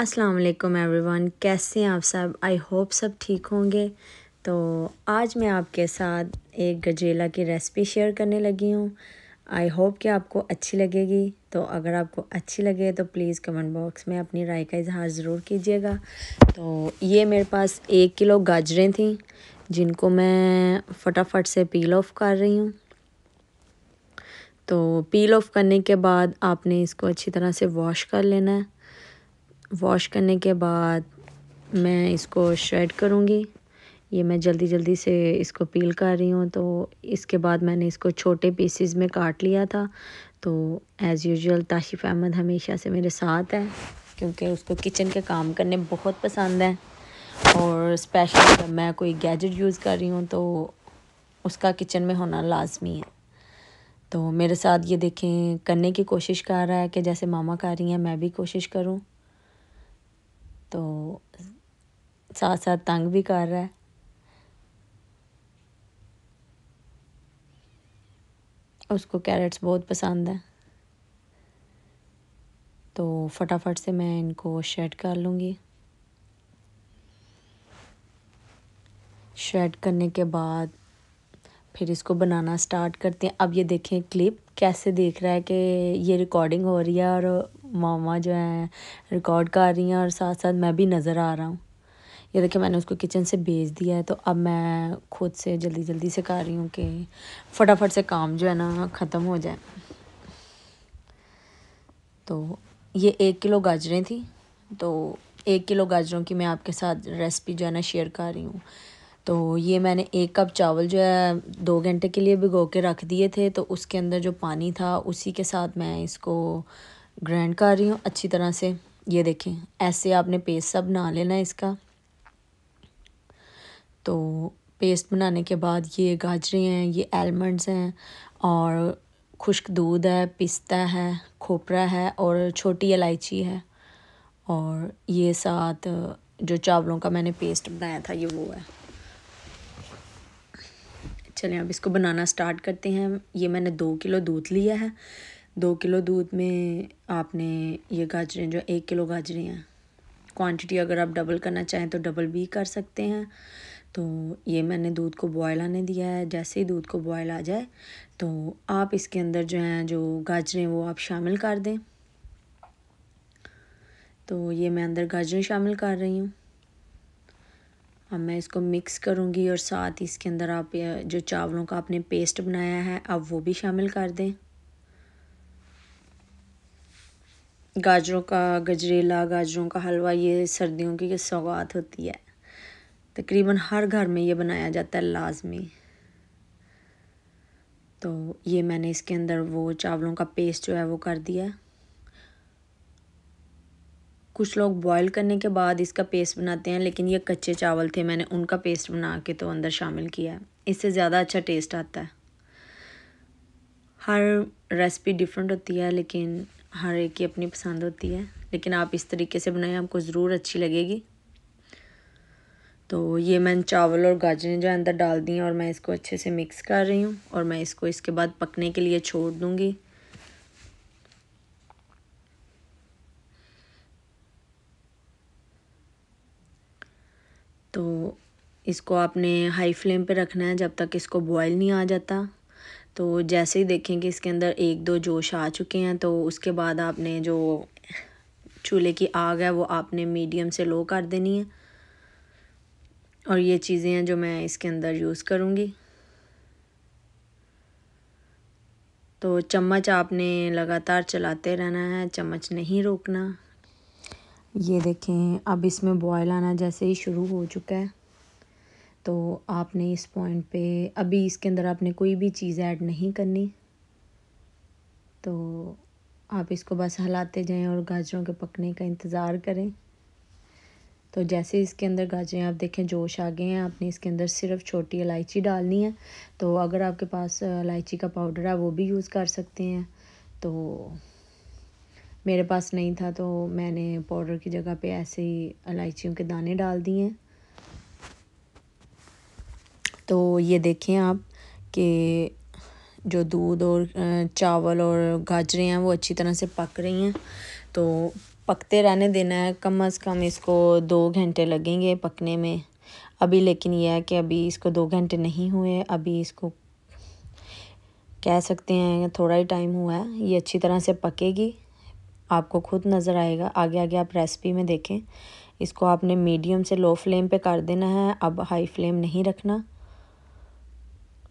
अस्सलाम वालेकुम एवरीवन कैसे हैं आप सब आई होप सब ठीक होंगे तो आज मैं आपके साथ एक गजेला की रेसिपी शेयर करने लगी हूँ आई होप कि आपको अच्छी लगेगी तो अगर आपको अच्छी लगे तो प्लीज़ कमेंट बॉक्स में अपनी राय का इजहार ज़रूर कीजिएगा तो ये मेरे पास एक किलो गाजरें थी जिनको मैं फटाफट से पील ऑफ कर रही हूँ तो पील ऑफ करने के बाद आपने इसको अच्छी तरह से वॉश कर लेना है वॉश करने के बाद मैं इसको श्रेड करूँगी ये मैं जल्दी जल्दी से इसको पील कर रही हूँ तो इसके बाद मैंने इसको छोटे पीसीज में काट लिया था तो एज़ यूजुअल ताशिफ अहमद हमेशा से मेरे साथ है क्योंकि उसको किचन के काम करने बहुत पसंद है और स्पेशल जब मैं कोई गैजेट यूज़ कर रही हूँ तो उसका किचन में होना लाजमी है तो मेरे साथ ये देखें करने की कोशिश कर रहा है कि जैसे मामा कर रही हैं मैं भी कोशिश करूँ तो साथ साथ तंग भी कर रहा है उसको कैरेट्स बहुत पसंद है तो फटाफट से मैं इनको शेड कर लूँगी शेड करने के बाद फिर इसको बनाना स्टार्ट करते हैं अब ये देखें क्लिप कैसे देख रहा है कि ये रिकॉर्डिंग हो रही है और मामा जो है रिकॉर्ड कर रही हैं और साथ साथ मैं भी नज़र आ रहा हूँ ये देखिए मैंने उसको किचन से भेज दिया है तो अब मैं खुद से जल्दी जल्दी से कर रही हूँ कि फटाफट से काम जो है ना ख़त्म हो जाए तो ये एक किलो गाजरें थी तो एक किलो गाजरों की मैं आपके साथ रेसिपी जो है ना शेयर कर रही हूँ तो ये मैंने एक कप चावल जो है दो घंटे के लिए भिगो के रख दिए थे तो उसके अंदर जो पानी था उसी के साथ मैं इसको ग्राइंड कर रही हूँ अच्छी तरह से ये देखें ऐसे आपने पेस्ट सब बना लेना है इसका तो पेस्ट बनाने के बाद ये गाजरें हैं ये आलमंड्स हैं और खुश्क दूध है पिस्ता है खोपरा है और छोटी इलायची है और ये साथ जो चावलों का मैंने पेस्ट बनाया था ये वो है चलें अब इसको बनाना स्टार्ट करते हैं ये मैंने दो किलो दूध लिया है दो किलो दूध में आपने ये गाजरें जो एक किलो गाजरें हैं क्वांटिटी अगर आप डबल करना चाहें तो डबल भी कर सकते हैं तो ये मैंने दूध को बॉयल आने दिया है जैसे ही दूध को बॉयल आ जाए तो आप इसके अंदर जो हैं जो गाजरें वो आप शामिल कर दें तो ये मैं अंदर गाजरें शामिल कर रही हूँ अब मैं इसको मिक्स करूँगी और साथ इसके अंदर आप जो चावलों का आपने पेस्ट बनाया है आप वो भी शामिल कर दें गाजरों का गजरेला गाजरों का हलवा ये सर्दियों की सौगात होती है तकरीबन हर घर में ये बनाया जाता है लाजमी तो ये मैंने इसके अंदर वो चावलों का पेस्ट जो है वो कर दिया कुछ लोग बॉईल करने के बाद इसका पेस्ट बनाते हैं लेकिन ये कच्चे चावल थे मैंने उनका पेस्ट बना के तो अंदर शामिल किया है इससे ज़्यादा अच्छा टेस्ट आता है हर रेसिपी डिफरेंट होती है लेकिन हर एक की अपनी पसंद होती है लेकिन आप इस तरीके से बनाएं आपको ज़रूर अच्छी लगेगी तो ये मैंने चावल और गाजरें जो है अंदर डाल दी हैं और मैं इसको अच्छे से मिक्स कर रही हूँ और मैं इसको इसके बाद पकने के लिए छोड़ दूँगी तो इसको आपने हाई फ्लेम पे रखना है जब तक इसको बॉईल नहीं आ जाता तो जैसे ही देखें कि इसके अंदर एक दो जोश आ चुके हैं तो उसके बाद आपने जो चूल्हे की आग है वो आपने मीडियम से लो कर देनी है और ये चीज़ें हैं जो मैं इसके अंदर यूज़ करूँगी तो चम्मच आपने लगातार चलाते रहना है चम्मच नहीं रोकना ये देखें अब इसमें बॉयल आना जैसे ही शुरू हो चुका है तो आपने इस पॉइंट पे अभी इसके अंदर आपने कोई भी चीज़ ऐड नहीं करनी तो आप इसको बस हलाते जाएं और गाजरों के पकने का इंतज़ार करें तो जैसे इसके अंदर गाजरें आप देखें जोश आ गए हैं आपने इसके अंदर सिर्फ छोटी इलायची डालनी है तो अगर आपके पास इलायची का पाउडर है वो भी यूज़ कर सकते हैं तो मेरे पास नहीं था तो मैंने पाउडर की जगह पे ऐसे ही इलायचियों के दाने डाल दिए हैं तो ये देखें आप कि जो दूध और चावल और गाजरें हैं वो अच्छी तरह से पक रही हैं तो पकते रहने देना है कम अज़ कम इसको दो घंटे लगेंगे पकने में अभी लेकिन यह है कि अभी इसको दो घंटे नहीं हुए अभी इसको कह सकते हैं थोड़ा ही टाइम हुआ है ये अच्छी तरह से पकेगी आपको खुद नज़र आएगा आगे आगे आप रेसिपी में देखें इसको आपने मीडियम से लो फ्लेम पे कर देना है अब हाई फ्लेम नहीं रखना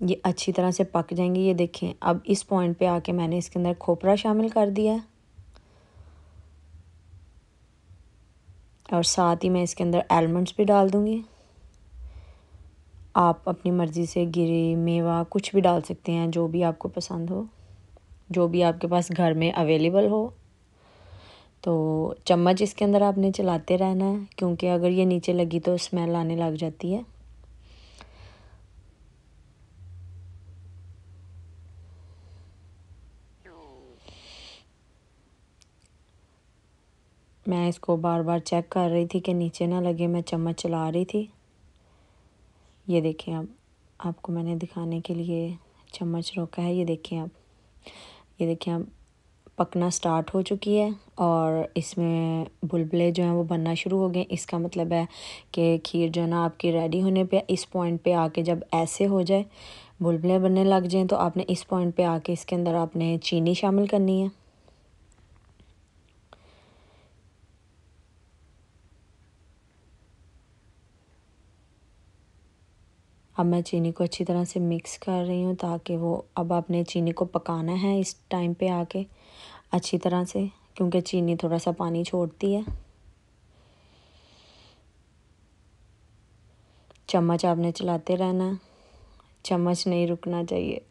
ये अच्छी तरह से पक जाएंगे ये देखें अब इस पॉइंट पे आके मैंने इसके अंदर खोपरा शामिल कर दिया है और साथ ही मैं इसके अंदर एलमंड्स भी डाल दूँगी आप अपनी मर्ज़ी से गिरे मेवा कुछ भी डाल सकते हैं जो भी आपको पसंद हो जो भी आपके पास घर में अवेलेबल हो तो चम्मच इसके अंदर आपने चलाते रहना है क्योंकि अगर ये नीचे लगी तो स्मेल आने लग जाती है मैं इसको बार बार चेक कर रही थी कि नीचे ना लगे मैं चम्मच चला रही थी ये देखें आप आपको मैंने दिखाने के लिए चम्मच रोका है ये देखें आप ये देखें आप पकना स्टार्ट हो चुकी है और इसमें बुलबुले जो हैं वो बनना शुरू हो गए इसका मतलब है कि खीर जो है ना आपकी रेडी होने पे इस पॉइंट पे आके जब ऐसे हो जाए बुलबुले बनने लग जाएँ तो आपने इस पॉइंट पे आके इसके अंदर आपने चीनी शामिल करनी है अब मैं चीनी को अच्छी तरह से मिक्स कर रही हूँ ताकि वो अब आपने चीनी को पकाना है इस टाइम पे आके अच्छी तरह से क्योंकि चीनी थोड़ा सा पानी छोड़ती है चम्मच आपने चलाते रहना चम्मच नहीं रुकना चाहिए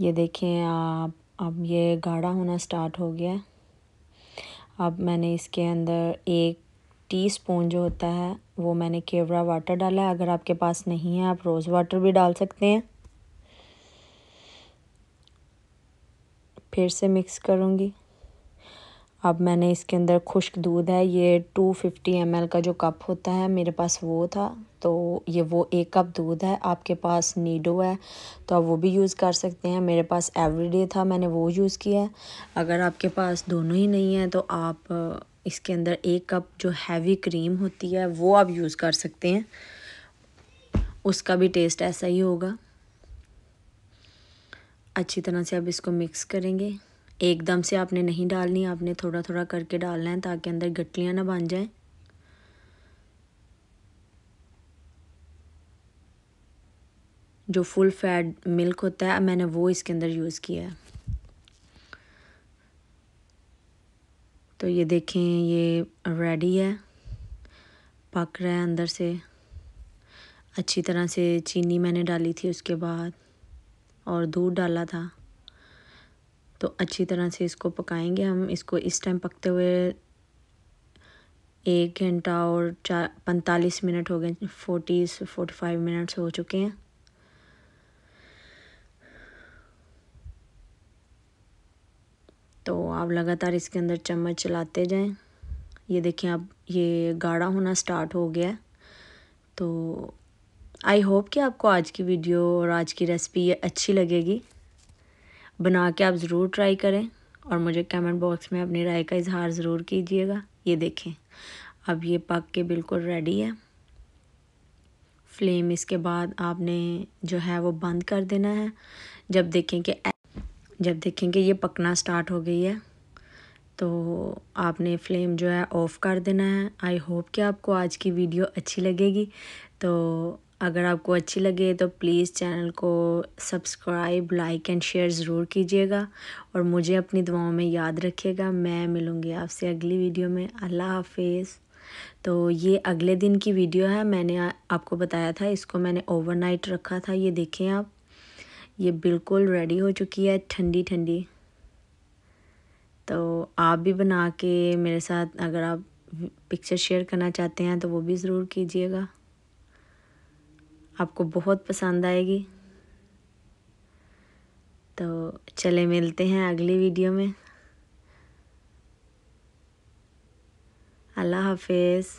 ये देखें आप अब ये गाढ़ा होना स्टार्ट हो गया अब मैंने इसके अंदर एक टी स्पून जो होता है वो मैंने केवरा वाटर डाला है अगर आपके पास नहीं है आप रोज़ वाटर भी डाल सकते हैं फिर से मिक्स करूँगी अब मैंने इसके अंदर खुश्क दूध है ये टू फिफ्टी एम का जो कप होता है मेरे पास वो था तो ये वो एक कप दूध है आपके पास नीडो है तो आप वो भी यूज़ कर सकते हैं मेरे पास एवरीडे था मैंने वो यूज़ किया है अगर आपके पास दोनों ही नहीं है तो आप इसके अंदर एक कप जो हैवी क्रीम होती है वो आप यूज़ कर सकते हैं उसका भी टेस्ट ऐसा ही होगा अच्छी तरह से आप इसको मिक्स करेंगे एकदम से आपने नहीं डालनी आपने थोड़ा थोड़ा करके डालना है ताकि अंदर गटलियाँ ना बन जाएं जो फुल फैट मिल्क होता है मैंने वो इसके अंदर यूज़ किया है तो ये देखें ये रेडी है पक रहा है अंदर से अच्छी तरह से चीनी मैंने डाली थी उसके बाद और दूध डाला था तो अच्छी तरह से इसको पकाएंगे हम इसको इस टाइम पकते हुए एक घंटा और चार पैंतालीस मिनट हो गए फोर्टी फोर्टी फाइव मिनट्स हो चुके हैं तो आप लगातार इसके अंदर चम्मच चलाते जाएं ये देखिए आप ये गाढ़ा होना स्टार्ट हो गया तो आई होप कि आपको आज की वीडियो और आज की रेसिपी ये अच्छी लगेगी बना के आप ज़रूर ट्राई करें और मुझे कमेंट बॉक्स में अपनी राय का इजहार ज़रूर कीजिएगा ये देखें अब ये पक के बिल्कुल रेडी है फ्लेम इसके बाद आपने जो है वो बंद कर देना है जब देखें कि जब देखेंगे ये पकना स्टार्ट हो गई है तो आपने फ्लेम जो है ऑफ़ कर देना है आई होप कि आपको आज की वीडियो अच्छी लगेगी तो अगर आपको अच्छी लगे तो प्लीज़ चैनल को सब्सक्राइब लाइक एंड शेयर ज़रूर कीजिएगा और मुझे अपनी दुआओं में याद रखिएगा मैं मिलूँगी आपसे अगली वीडियो में अल्लाह हाफिज़ तो ये अगले दिन की वीडियो है मैंने आपको बताया था इसको मैंने ओवरनाइट रखा था ये देखें आप ये बिल्कुल रेडी हो चुकी है ठंडी ठंडी तो आप भी बना के मेरे साथ अगर आप पिक्चर शेयर करना चाहते हैं तो वो भी ज़रूर कीजिएगा आपको बहुत पसंद आएगी तो चले मिलते हैं अगली वीडियो में अल्लाह हाफिज़